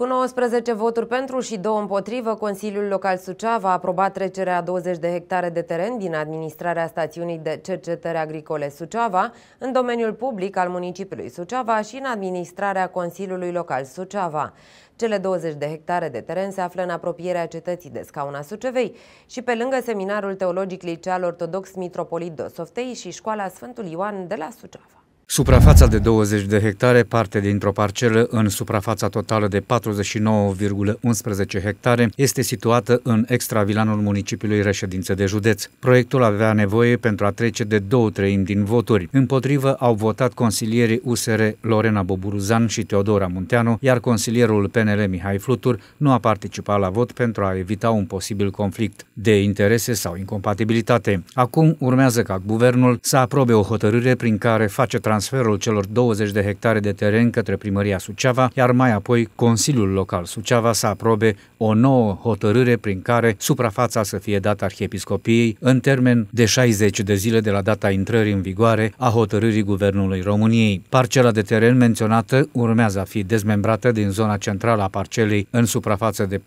Cu 19 voturi pentru și 2 împotrivă, Consiliul Local Suceava a aprobat trecerea a 20 de hectare de teren din administrarea stațiunii de cercetări agricole Suceava în domeniul public al municipiului Suceava și în administrarea Consiliului Local Suceava. Cele 20 de hectare de teren se află în apropierea cetății de Scauna Sucevei și pe lângă Seminarul Teologic Liceal Ortodox Mitropolit Dosoftei și Școala Sfântul Ioan de la Suceava. Suprafața de 20 de hectare parte dintr-o parcelă în suprafața totală de 49,11 hectare este situată în extravilanul municipiului reședință de județ. Proiectul avea nevoie pentru a trece de două treimi din voturi. Împotrivă au votat consilierii USR Lorena Boburuzan și Teodora Munteanu, iar consilierul PNL Mihai Flutur nu a participat la vot pentru a evita un posibil conflict de interese sau incompatibilitate. Acum urmează ca guvernul să aprobe o hotărâre prin care face trans transferul celor 20 de hectare de teren către primăria Suceava, iar mai apoi Consiliul Local Suceava să aprobe o nouă hotărâre prin care suprafața să fie dată Arhiepiscopiei în termen de 60 de zile de la data intrării în vigoare a hotărârii Guvernului României. Parcela de teren menționată urmează a fi dezmembrată din zona centrală a parcelei în suprafață de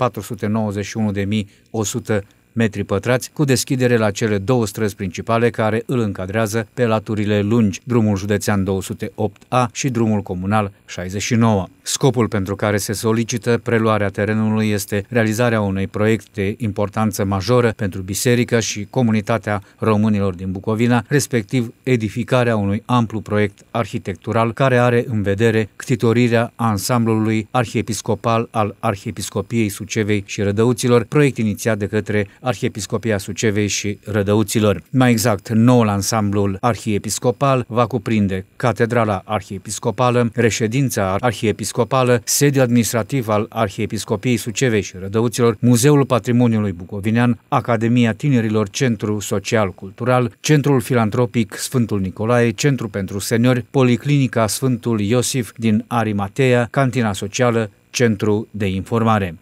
491.100 metri pătrați, cu deschidere la cele două străzi principale care îl încadrează pe laturile lungi, drumul județean 208A și drumul comunal 69. Scopul pentru care se solicită preluarea terenului este realizarea unei proiecte de importanță majoră pentru biserică și comunitatea românilor din Bucovina, respectiv edificarea unui amplu proiect arhitectural care are în vedere ctitorirea ansamblului arhiepiscopal al Arhiepiscopiei Sucevei și Rădăuților, proiect inițiat de către Arhiepiscopia Sucevei și Rădăuților. Mai exact, noul ansamblul arhiepiscopal va cuprinde Catedrala Arhiepiscopală, Reședința Arhiepiscopală, sediul administrativ al Arhiepiscopiei Sucevei și Rădăuților, Muzeul Patrimoniului Bucovinean, Academia Tinerilor, Centru Social-Cultural, Centrul Filantropic Sfântul Nicolae, Centru pentru Seniori, Policlinica Sfântul Iosif din Arimatea, Cantina Socială, Centru de Informare.